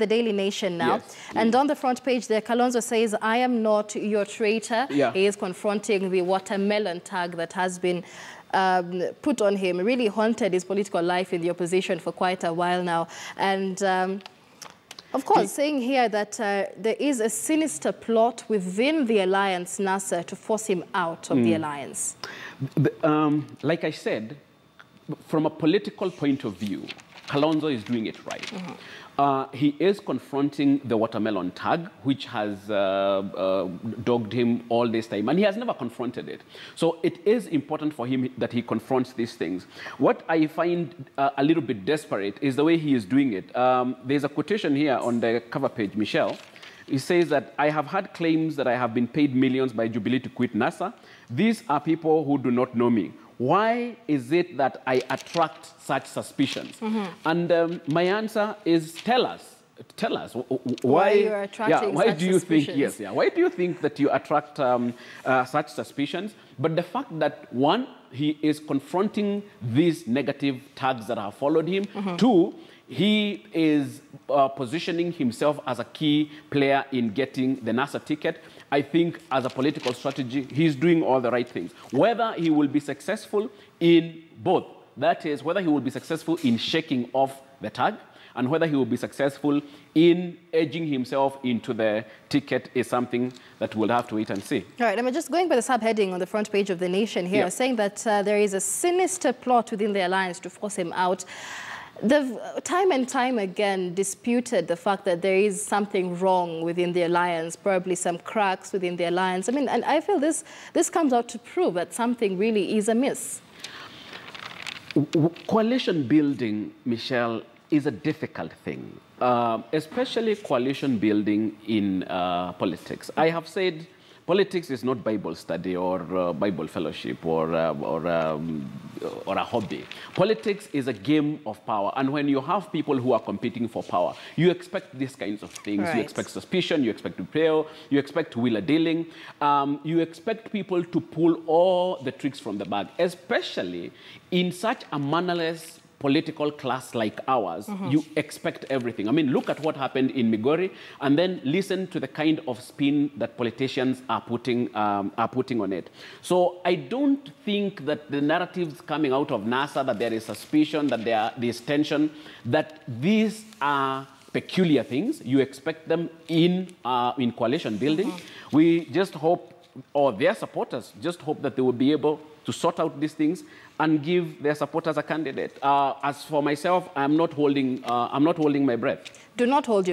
the Daily Nation now. Yes. And on the front page there, Kalonzo says, I am not your traitor. Yeah. He is confronting the watermelon tag that has been um, put on him, really haunted his political life in the opposition for quite a while now. And... Um, of course, Did saying here that uh, there is a sinister plot within the alliance, NASA, to force him out of mm. the hmm. alliance. um, like I said, from a political point of view, Kalonzo is doing it right. Mm -hmm. uh, he is confronting the watermelon tag, which has uh, uh, dogged him all this time, and he has never confronted it. So it is important for him that he confronts these things. What I find uh, a little bit desperate is the way he is doing it. Um, there's a quotation here on the cover page, Michelle. He says that I have had claims that I have been paid millions by Jubilee to quit NASA. These are people who do not know me why is it that I attract such suspicions? Mm -hmm. And um, my answer is tell us tell us why, why, yeah, why do you suspicions. think yes yeah why do you think that you attract um, uh, such suspicions but the fact that one he is confronting these negative tags that have followed him mm -hmm. two he is uh, positioning himself as a key player in getting the NASA ticket. I think as a political strategy, he's doing all the right things. Whether he will be successful in both, that is, whether he will be successful in shaking off the tag and whether he will be successful in edging himself into the ticket is something that we'll have to wait and see. All right, I'm mean, just going by the subheading on the front page of The Nation here, yeah. saying that uh, there is a sinister plot within the alliance to force him out. They've time and time again disputed the fact that there is something wrong within the alliance, probably some cracks within the alliance. I mean, and I feel this, this comes out to prove that something really is amiss. Coalition building, Michelle, is a difficult thing, uh, especially coalition building in uh, politics. I have said politics is not Bible study or uh, Bible fellowship or, uh, or, um, or a hobby. Politics is a game of power. And when you have people who are competing for power, you expect these kinds of things. Right. You expect suspicion, you expect betrayal, you expect wheeler dealing. Um, you expect people to pull all the tricks from the bag, especially in such a mannerless political class like ours, mm -hmm. you expect everything. I mean, look at what happened in Migori, and then listen to the kind of spin that politicians are putting um, are putting on it. So I don't think that the narratives coming out of NASA that there is suspicion, that there is tension, that these are peculiar things. You expect them in uh, in coalition building. Mm -hmm. We just hope, or their supporters just hope that they will be able to sort out these things and give their supporters a candidate. Uh, as for myself, I'm not holding, uh, I'm not holding my breath. Do not hold your